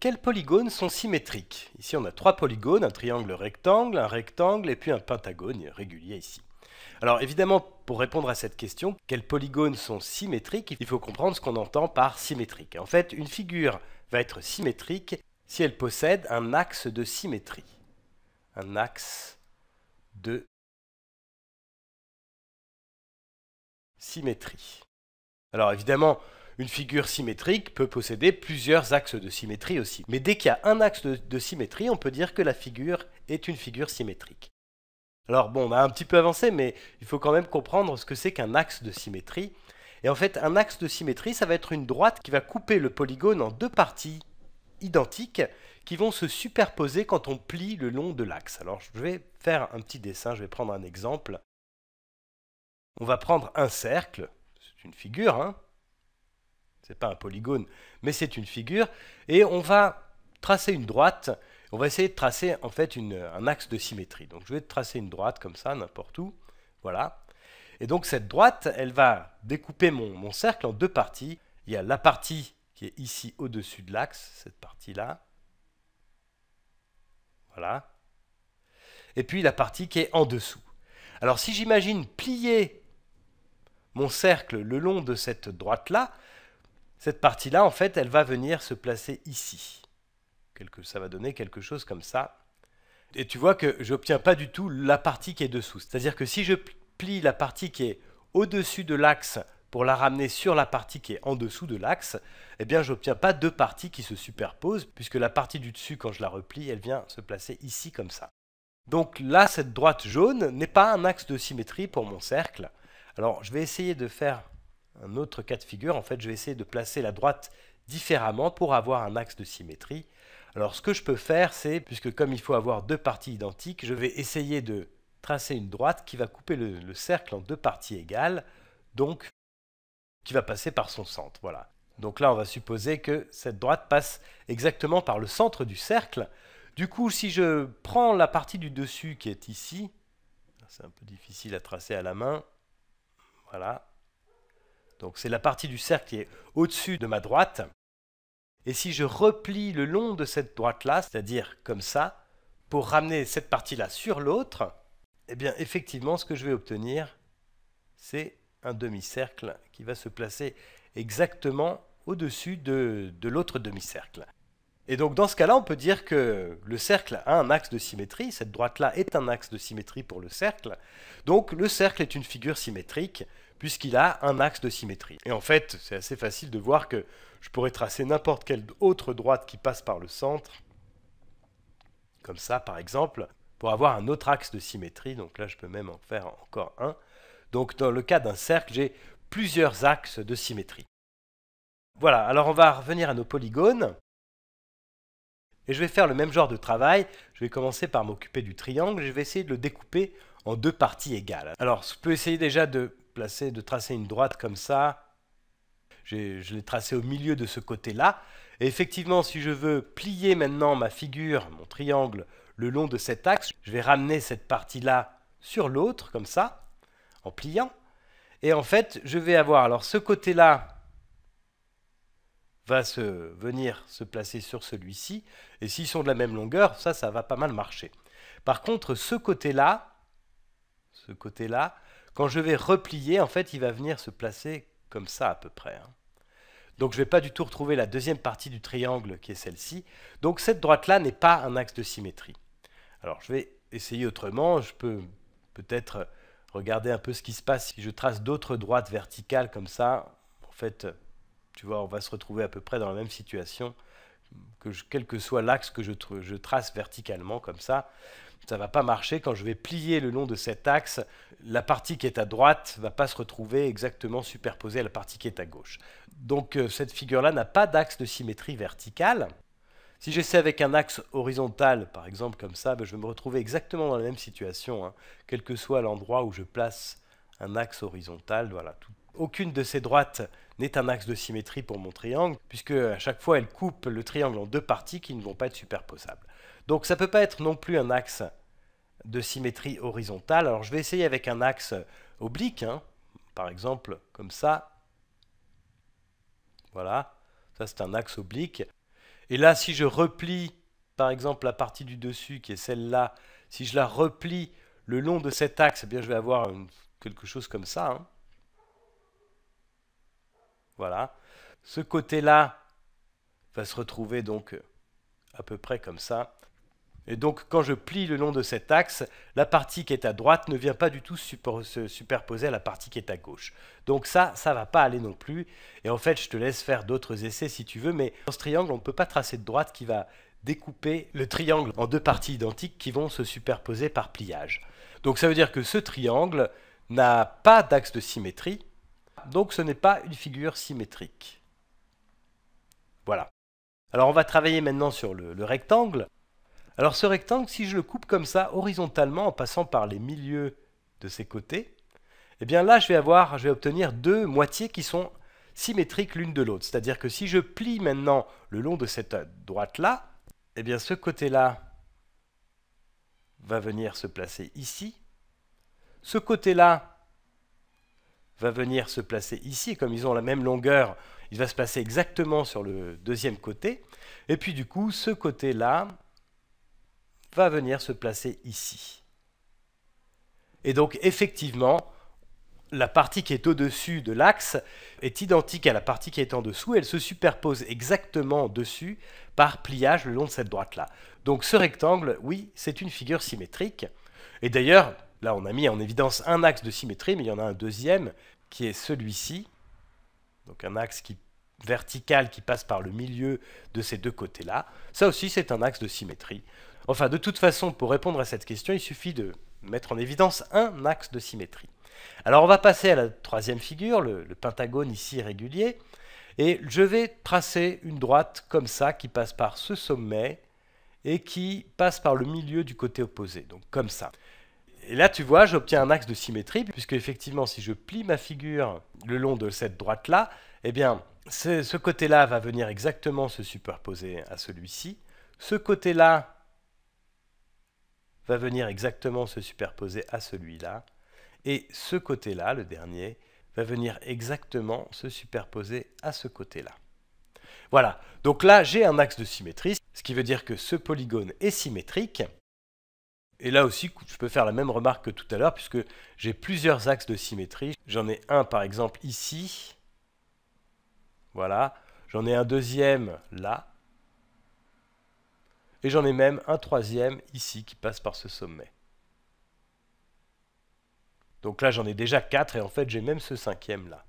Quels polygones sont symétriques Ici, on a trois polygones, un triangle rectangle, un rectangle et puis un pentagone régulier ici. Alors évidemment, pour répondre à cette question, quels polygones sont symétriques, il faut comprendre ce qu'on entend par symétrique. En fait, une figure va être symétrique si elle possède un axe de symétrie. Un axe de symétrie. Alors évidemment, une figure symétrique peut posséder plusieurs axes de symétrie aussi. Mais dès qu'il y a un axe de, symétrie, on peut dire que la figure est une figure symétrique. Alors bon, on a un petit peu avancé, mais il faut quand même comprendre ce que c'est qu'un axe de symétrie. Et en fait, un axe de symétrie, ça va être une droite qui va couper le polygone en deux parties identiques qui vont se superposer quand on plie le long de l'axe. Alors je vais faire un petit dessin, je vais prendre un exemple. On va prendre un cercle, c'est une figure, hein, ce pas un polygone, mais c'est une figure, et on va tracer une droite, on va essayer de tracer en fait un axe de symétrie. Donc je vais tracer une droite comme ça, n'importe où, voilà. Et donc cette droite, elle va découper mon cercle en deux parties. Il y a la partie qui est ici au-dessus de l'axe, cette partie-là, voilà, et puis la partie qui est en dessous. Alors si j'imagine plier mon cercle le long de cette droite-là, cette partie-là, en fait, elle va venir se placer ici. Quelque, ça va donner quelque chose comme ça. Et tu vois que j'obtiens pas du tout la partie qui est dessous. C'est-à-dire que si je plie la partie qui est au-dessus de l'axe pour la ramener sur la partie qui est en dessous de l'axe, eh bien j'obtiens pas deux parties qui se superposent, puisque la partie du dessus, quand je la replie, elle vient se placer ici comme ça. Donc là, cette droite jaune n'est pas un axe de symétrie pour mon cercle. Alors je vais essayer de faire un autre cas de figure. En fait, je vais essayer de placer la droite différemment pour avoir un axe de symétrie. Alors ce que je peux faire, c'est, puisque comme il faut avoir deux parties identiques, je vais essayer de tracer une droite qui va couper le, cercle en deux parties égales, donc qui va passer par son centre. Voilà. Donc là, on va supposer que cette droite passe exactement par le centre du cercle. Du coup, si je prends la partie du dessus qui est ici, c'est un peu difficile à tracer à la main, voilà, donc c'est la partie du cercle qui est au-dessus de ma droite. Et si je replie le long de cette droite-là, c'est-à-dire comme ça, pour ramener cette partie-là sur l'autre, eh bien effectivement ce que je vais obtenir, c'est un demi-cercle qui va se placer exactement au-dessus de l'autre demi-cercle. Et donc dans ce cas-là, on peut dire que le cercle a un axe de symétrie, cette droite-là est un axe de symétrie pour le cercle, donc le cercle est une figure symétrique, puisqu'il a un axe de symétrie. Et en fait, c'est assez facile de voir que je pourrais tracer n'importe quelle autre droite qui passe par le centre, comme ça par exemple, pour avoir un autre axe de symétrie. Donc là, je peux même en faire encore un. Donc dans le cas d'un cercle, j'ai plusieurs axes de symétrie. Voilà, alors on va revenir à nos polygones. Et je vais faire le même genre de travail. Je vais commencer par m'occuper du triangle. Je vais essayer de le découper en deux parties égales. Alors, je peux essayer déjà de de tracer une droite comme ça. Je l'ai tracé au milieu de ce côté-là. Et effectivement, si je veux plier maintenant ma figure, mon triangle, le long de cet axe, je vais ramener cette partie-là sur l'autre, comme ça, en pliant. Et en fait, je vais avoir, alors ce côté-là va se, venir se placer sur celui-ci, et s'ils sont de la même longueur, ça, ça va pas mal marcher. Par contre, ce côté-là, ce côté-là, quand je vais replier, en fait, il va venir se placer comme ça à peu près. Hein. Donc je ne vais pas du tout retrouver la deuxième partie du triangle qui est celle-ci. Donc cette droite-là n'est pas un axe de symétrie. Alors je vais essayer autrement. Je peux peut-être regarder un peu ce qui se passe si je trace d'autres droites verticales comme ça. En fait, tu vois, on va se retrouver à peu près dans la même situation que quel que soit l'axe que je, trace verticalement comme ça, ça ne va pas marcher. Quand je vais plier le long de cet axe, la partie qui est à droite ne va pas se retrouver exactement superposée à la partie qui est à gauche. Donc euh, cette figure-là n'a pas d'axe de symétrie verticale. Si j'essaie avec un axe horizontal, par exemple comme ça, ben, je vais me retrouver exactement dans la même situation, hein. quel que soit l'endroit où je place un axe horizontal. Voilà, tout, aucune de ces droites n'est un axe de symétrie pour mon triangle, puisque à chaque fois elle coupe le triangle en deux parties qui ne vont pas être superposables. Donc ça ne peut pas être non plus un axe de symétrie horizontale. Alors je vais essayer avec un axe oblique, hein. par exemple comme ça. Voilà, ça c'est un axe oblique. Et là, si je replie, par exemple, la partie du dessus qui est celle-là, si je la replie le long de cet axe, eh bien je vais avoir quelque chose comme ça. Hein. Voilà. Ce côté-là va se retrouver donc euh, à peu près comme ça. Et donc quand je plie le long de cet axe, la partie qui est à droite ne vient pas du tout se superposer à la partie qui est à gauche. Donc ça, ça ne va pas aller non plus. Et en fait, je te laisse faire d'autres essais si tu veux, mais dans ce triangle, on ne peut pas tracer de droite qui va découper le triangle en deux parties identiques qui vont se superposer par pliage. Donc ça veut dire que ce triangle n'a pas d'axe de symétrie, donc ce n'est pas une figure symétrique. Voilà. Alors on va travailler maintenant sur le, rectangle. Alors ce rectangle, si je le coupe comme ça horizontalement en passant par les milieux de ses côtés, eh bien là je vais avoir, je vais obtenir deux moitiés qui sont symétriques l'une de l'autre. C'est-à-dire que si je plie maintenant le long de cette droite-là, eh bien ce côté-là va venir se placer ici. Ce côté-là va venir se placer ici, comme ils ont la même longueur, il va se placer exactement sur le deuxième côté. Et puis du coup, ce côté-là va venir se placer ici. Et donc effectivement, la partie qui est au-dessus de l'axe est identique à la partie qui est en dessous, elle se superpose exactement dessus par pliage le long de cette droite-là. Donc ce rectangle, oui, c'est une figure symétrique. Et d'ailleurs, Là, on a mis en évidence un axe de symétrie, mais il y en a un deuxième qui est celui-ci. Donc un axe qui, vertical qui passe par le milieu de ces deux côtés-là. Ça aussi, c'est un axe de symétrie. Enfin, de toute façon, pour répondre à cette question, il suffit de mettre en évidence un axe de symétrie. Alors on va passer à la troisième figure, le, le pentagone ici régulier. Et je vais tracer une droite comme ça qui passe par ce sommet et qui passe par le milieu du côté opposé, donc comme ça. Et là, tu vois, j'obtiens un axe de symétrie, puisque effectivement, si je plie ma figure le long de cette droite-là, eh bien, ce côté-là va venir exactement se superposer à celui-ci. Ce côté-là va venir exactement se superposer à celui-là. Et ce côté-là, le dernier, va venir exactement se superposer à ce côté-là. Voilà, donc là j'ai un axe de symétrie, ce qui veut dire que ce polygone est symétrique, et là aussi, je peux faire la même remarque que tout à l'heure, puisque j'ai plusieurs axes de symétrie. J'en ai un, par exemple, ici. Voilà. J'en ai un deuxième, là. Et j'en ai même un troisième, ici, qui passe par ce sommet. Donc là, j'en ai déjà quatre, et en fait, j'ai même ce cinquième, là.